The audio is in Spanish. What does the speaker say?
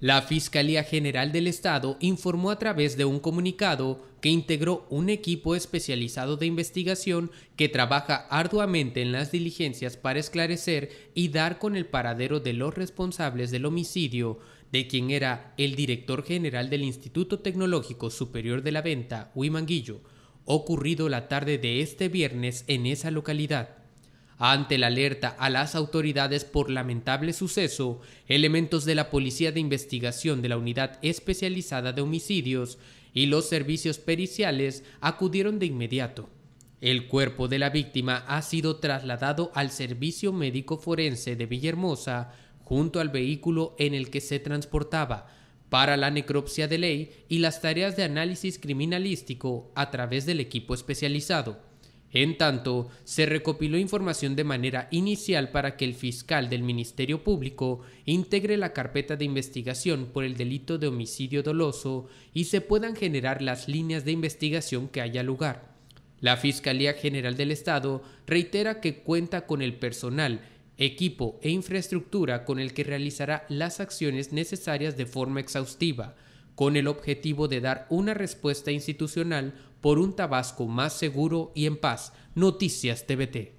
La Fiscalía General del Estado informó a través de un comunicado que integró un equipo especializado de investigación que trabaja arduamente en las diligencias para esclarecer y dar con el paradero de los responsables del homicidio, de quien era el director general del Instituto Tecnológico Superior de la Venta, Huimanguillo, ocurrido la tarde de este viernes en esa localidad. Ante la alerta a las autoridades por lamentable suceso, elementos de la Policía de Investigación de la Unidad Especializada de Homicidios y los servicios periciales acudieron de inmediato. El cuerpo de la víctima ha sido trasladado al Servicio Médico Forense de Villahermosa junto al vehículo en el que se transportaba para la necropsia de ley y las tareas de análisis criminalístico a través del equipo especializado. En tanto, se recopiló información de manera inicial para que el fiscal del Ministerio Público integre la carpeta de investigación por el delito de homicidio doloso y se puedan generar las líneas de investigación que haya lugar. La Fiscalía General del Estado reitera que cuenta con el personal, equipo e infraestructura con el que realizará las acciones necesarias de forma exhaustiva, con el objetivo de dar una respuesta institucional por un Tabasco más seguro y en paz. Noticias TVT.